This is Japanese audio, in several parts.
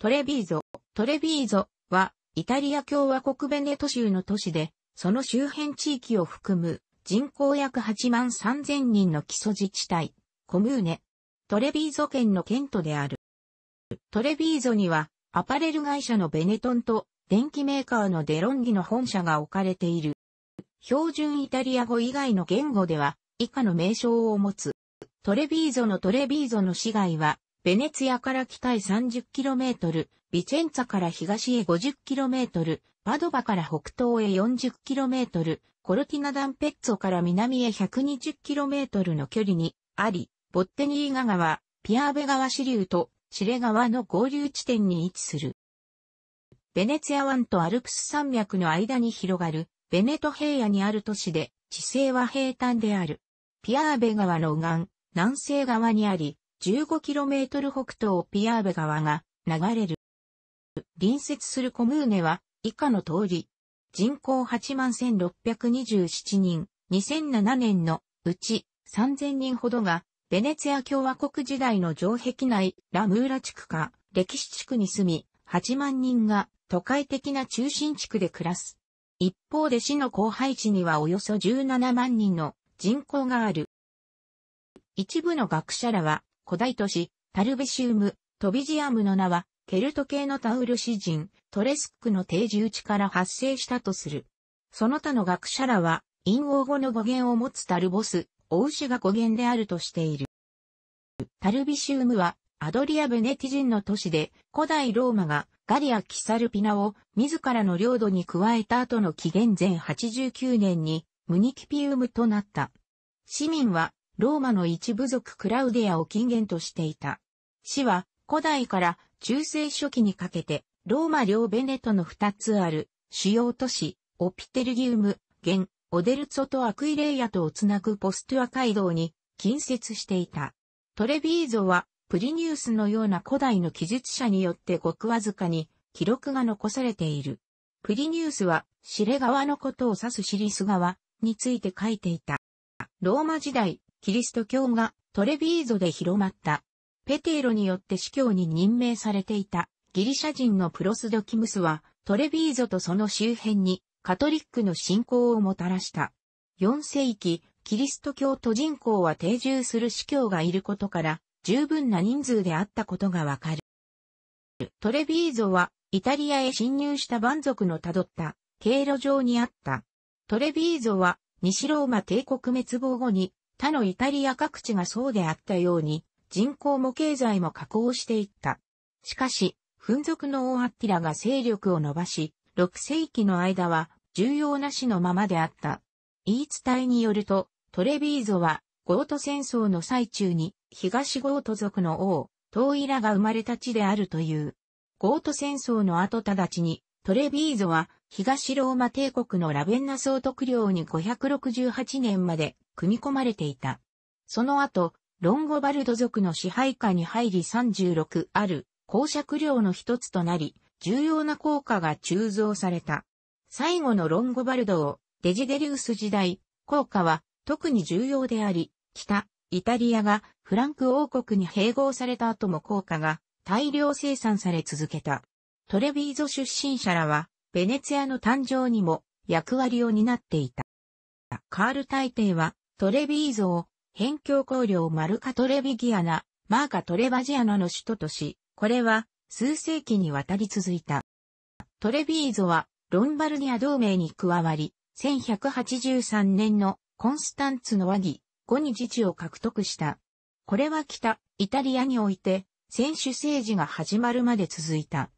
トレビーゾ。トレビーゾは、イタリア共和国ベネト州の都市で、その周辺地域を含む人口約8万3000人の基礎自治体、コムーネ。トレビーゾ県の県都である。トレビーゾには、アパレル会社のベネトンと、電気メーカーのデロンギの本社が置かれている。標準イタリア語以外の言語では、以下の名称を持つ。トレビーゾのトレビーゾの市街は、ベネツィアから北へ 30km、ビチェンツァから東へ 50km、パドバから北東へ 40km、コルティナダンペッツォから南へ 120km の距離にあり、ボッテニーガ川、ピアーベ川支流とシレ川の合流地点に位置する。ベネツィア湾とアルプス山脈の間に広がるベネト平野にある都市で地勢は平坦である。ピアーベ川の岸、南西側にあり、15km 北東ピアーベ川が流れる。隣接するコムーネは以下の通り、人口81,627人、2007年のうち3000人ほどが、ベネツィア共和国時代の城壁内ラムーラ地区か歴史地区に住み、8万人が都会的な中心地区で暮らす。一方で市の荒廃地にはおよそ17万人の人口がある。一部の学者らは古代都市、タルベシウム、トビジアムの名は、ケルト系のタウル詩人、トレスックの定住地から発生したとする。その他の学者らは、陰王語の語源を持つタルボス、オウシが語源であるとしている。タルビシウムは、アドリア・ブネティ人の都市で、古代ローマがガリア・キサルピナを自らの領土に加えた後の紀元前89年に、ムニキピウムとなった。市民はローマの一部族クラウディアを近言としていた。死は古代から中世初期にかけて、ローマ領ベネトの二つある主要都市、オピテルギウム、現、オデルツォとアクイレイアとをつなぐポストア街道に近接していた。トレビーゾは、プリニウスのような古代の記述者によってごくわずかに記録が残されている。プリニウスは、シレ川のことを指すシリス川について書いていた。ローマ時代、キリスト教がトレビーゾで広まった。ペテーロによって司教に任命されていたギリシャ人のプロスドキムスはトレビーゾとその周辺にカトリックの信仰をもたらした。4世紀、キリスト教徒人口は定住する司教がいることから十分な人数であったことがわかる。トレビーゾはイタリアへ侵入した蛮族のたどった経路上にあった。トレビーゾは西ローマ帝国滅亡後に他のイタリア各地がそうであったように、人口も経済も加工していった。しかし、紛族の王アッティラが勢力を伸ばし、6世紀の間は重要な死のままであった。言い伝えによると、トレビーゾは、ゴート戦争の最中に、東ゴート族の王、トーイラが生まれた地であるという。ゴート戦争の後直ちに、トレビーゾは、東ローマ帝国のラベンナ総督領に568年まで組み込まれていた。その後、ロンゴバルド族の支配下に入り36ある公爵領の一つとなり、重要な効果が鋳造された。最後のロンゴバルドをデジデリウス時代、効果は特に重要であり、北、イタリアがフランク王国に併合された後も効果が大量生産され続けた。トレビーゾ出身者らはベネツィアの誕生にも役割を担っていた。カール大帝はトレビーゾを辺境公領マルカトレビギアナ、マーカトレバジアナの首都とし、これは数世紀にわたり続いた。トレビーゾはロンバルニア同盟に加わり、1183年のコンスタンツの和議後に自治を獲得した。これは北、イタリアにおいて、選手政治が始まるまで続いた。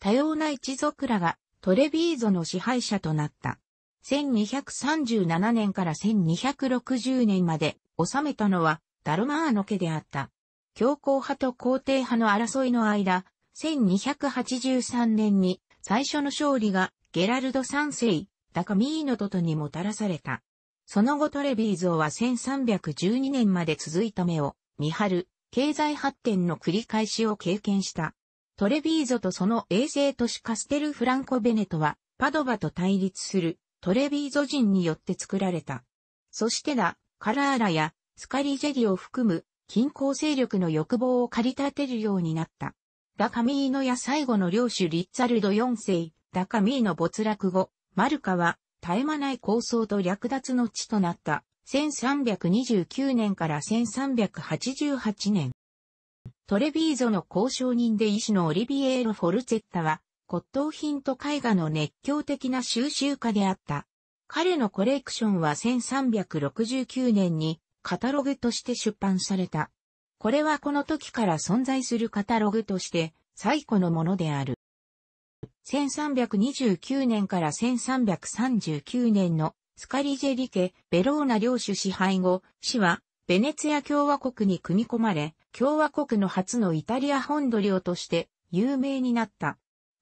多様な一族らがトレビーゾの支配者となった。1237年から1260年まで治めたのはダルマーノ家であった。強硬派と皇帝派の争いの間、1283年に最初の勝利がゲラルド三世、ダカミーノトトにもたらされた。その後トレビーゾは1312年まで続いた目を、見張る、経済発展の繰り返しを経験した。トレビーゾとその衛星都市カステルフランコベネトは、パドバと対立するトレビーゾ人によって作られた。そしてだ、カラーラやスカリジェリを含む均衡勢力の欲望を駆り立てるようになった。ダカミーノや最後の領主リッツァルド4世、ダカミーノ没落後、マルカは絶え間ない構想と略奪の地となった。1329年から1388年。トレビーゾの交渉人で医師のオリビエール・フォルツェッタは、骨董品と絵画の熱狂的な収集家であった。彼のコレクションは1369年にカタログとして出版された。これはこの時から存在するカタログとして最古のものである。1329年から1339年のスカリジェリ家、ベローナ領主支配後、市はベネツィア共和国に組み込まれ、共和国の初のイタリア本土領として有名になった。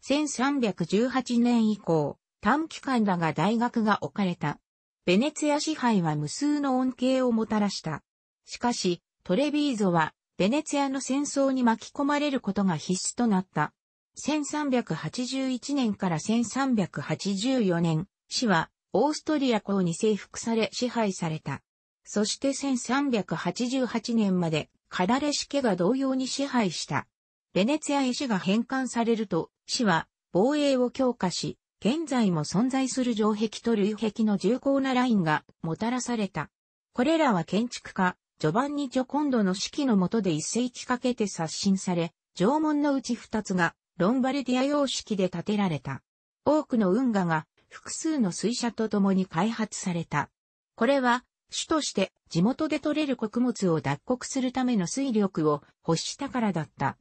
1318年以降、短期間だが大学が置かれた。ベネツィア支配は無数の恩恵をもたらした。しかし、トレビーゾは、ベネツィアの戦争に巻き込まれることが必須となった。1381年から1384年、市はオーストリア港に征服され支配された。そして1388年までカダレシ家が同様に支配した。ベネツィアへが返還されると、市は防衛を強化し、現在も存在する城壁と流壁の重厚なラインがもたらされた。これらは建築家、ジョバンニ・ジョコンドの指揮の下で一世紀かけて刷新され、城門のうち二つがロンバルディア様式で建てられた。多くの運河が複数の水車と共に開発された。これは主として地元で取れる穀物を脱穀するための水力を欲したからだった。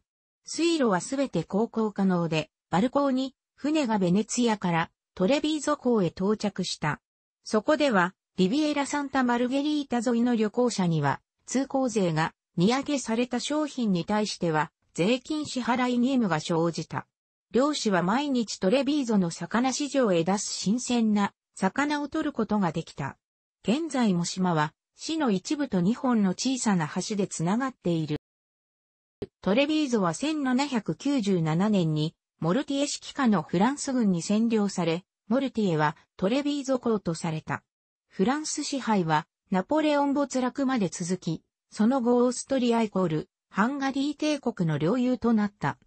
水路はすべて航行可能で、バルコーに船がベネツィアからトレビーゾ港へ到着した。そこでは、リビエラ・サンタ・マルゲリータ沿いの旅行者には、通行税が荷上げされた商品に対しては、税金支払い義務が生じた。漁師は毎日トレビーゾの魚市場へ出す新鮮な魚を取ることができた。現在も島は、市の一部と2本の小さな橋でつながっている。トレビーゾは1797年に、モルティエ指揮下のフランス軍に占領され、モルティエはトレビーゾ港とされた。フランス支配は、ナポレオン没落まで続き、その後オーストリアイコール、ハンガリー帝国の領有となった。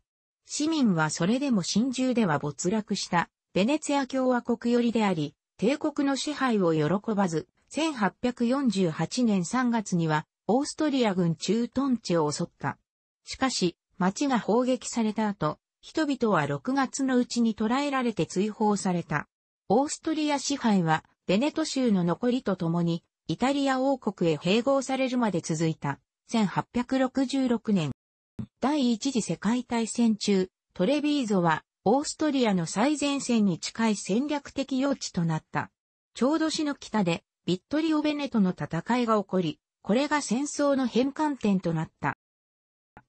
市民はそれでも真珠では没落した、ベネツィア共和国寄りであり、帝国の支配を喜ばず、1848年3月には、オーストリア軍駐屯地を襲った。しかし、町が砲撃された後、人々は6月のうちに捕らえられて追放された。オーストリア支配は、ベネト州の残りとともに、イタリア王国へ併合されるまで続いた。1866年。第一次世界大戦中、トレビーゾは、オーストリアの最前線に近い戦略的用地となった。うど市の北で、ビットリオ・ベネとの戦いが起こり、これが戦争の変換点となった。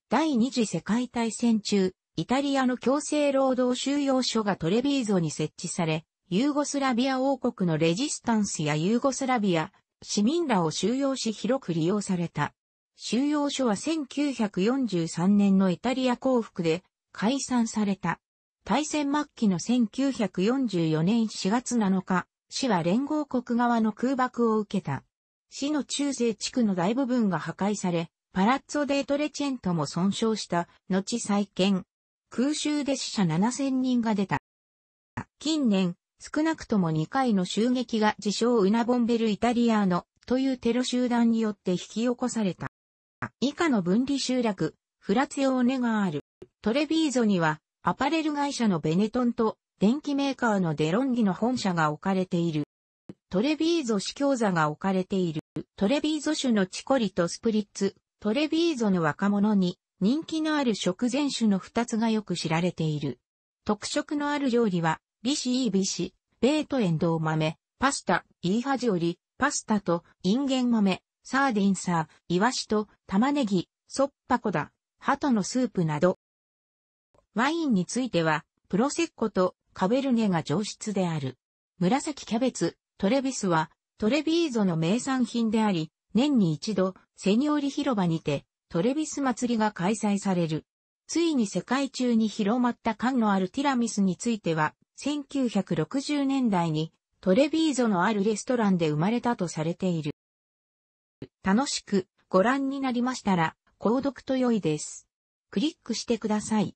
第二次世界大戦中、イタリアの強制労働収容所がトレビーゾに設置され、ユーゴスラビア王国のレジスタンスやユーゴスラビア、市民らを収容し広く利用された。収容所は1943年のイタリア降伏で解散された。大戦末期の1944年4月7日、市は連合国側の空爆を受けた。市の中世地区の大部分が破壊され、パラッツォ・デトレチェントも損傷した、後再建。空襲で死者7000人が出た。近年、少なくとも2回の襲撃が自称ウナボンベル・イタリアーノというテロ集団によって引き起こされた。以下の分離集落、フラツヨーネがある。トレビーゾには、アパレル会社のベネトンと電機メーカーのデロンギの本社が置かれている。トレビーゾ市教座が置かれている。トレビーゾ種のチコリとスプリッツ。トレビーゾの若者に人気のある食前種の二つがよく知られている。特色のある料理は、ビシイビシ、ベートエンドウ豆、パスタ、イーハジオリ、パスタと、インゲン豆、サーディンサー、イワシと、玉ねぎ、ソッパコダ、ハトのスープなど。ワインについては、プロセッコとカベルネが上質である。紫キャベツ、トレビスは、トレビーゾの名産品であり、年に一度、セニオリ広場にて、トレビス祭りが開催される。ついに世界中に広まった缶のあるティラミスについては、1960年代にトレビーゾのあるレストランで生まれたとされている。楽しくご覧になりましたら、購読と良いです。クリックしてください。